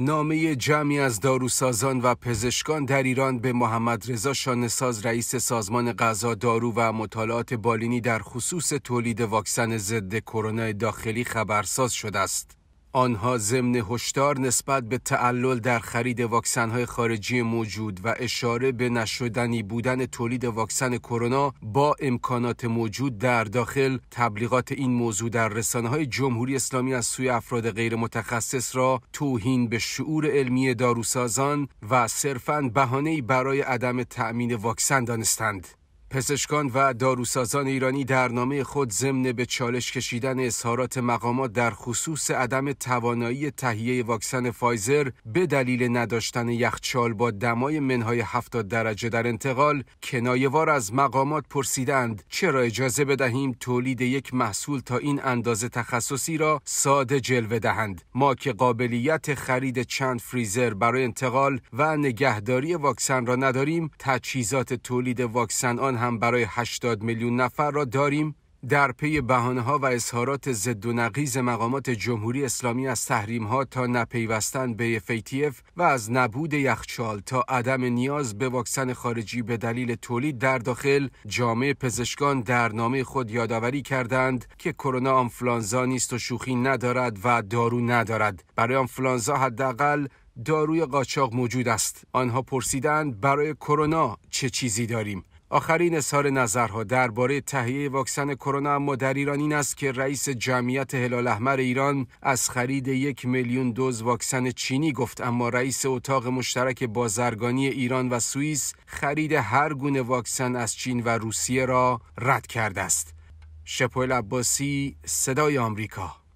نامه جمعی از داروسازان و پزشکان در ایران به محمد رضا شانساز رئیس سازمان غذا دارو و مطالعات بالینی در خصوص تولید واکسن ضد کرونا داخلی خبرساز شده است. آنها ضمن هشدار نسبت به تعلل در خرید واکسن‌های خارجی موجود و اشاره به نشدنی بودن تولید واکسن کرونا با امکانات موجود در داخل تبلیغات این موضوع در های جمهوری اسلامی از سوی افراد غیر متخصص را توهین به شعور علمی داروسازان و صرفاً بهانه‌ای برای عدم تأمین واکسن دانستند. پزشکان و داروسازان ایرانی در نامه خود ضمن به چالش کشیدن اظهارات مقامات در خصوص عدم توانایی تهیه واکسن فایزر به دلیل نداشتن یخچال با دمای منهای 70 درجه در انتقال کنایوار از مقامات پرسیدند چرا اجازه بدهیم تولید یک محصول تا این اندازه تخصصی را ساده جلوه دهند ما که قابلیت خرید چند فریزر برای انتقال و نگهداری واکسن را نداریم تجهیزات تولید واکسن آن هم برای 80 میلیون نفر را داریم در پی بهانه ها و اظهارات ضد و نقیز مقامات جمهوری اسلامی از تحریم ها تا نپیوستن به فیتیف و از نبود یخچال تا عدم نیاز به واکسن خارجی به دلیل تولید در داخل جامعه پزشکان در نامه خود یادآوری کردند که کرونا آنفلانزا نیست و شوخی ندارد و دارو ندارد برای آنفلانزا حداقل داروی قاچاق موجود است آنها پرسیدند برای کرونا چه چیزی داریم آخرین اظهار نظرها درباره تهیه واکسن کرونا اما در ایران این است که رئیس جمعیت هلال احمر ایران از خرید یک میلیون دوز واکسن چینی گفت اما رئیس اتاق مشترک بازرگانی ایران و سوئیس خرید هر گونه واکسن از چین و روسیه را رد کرده است. شپول عباسی صدای آمریکا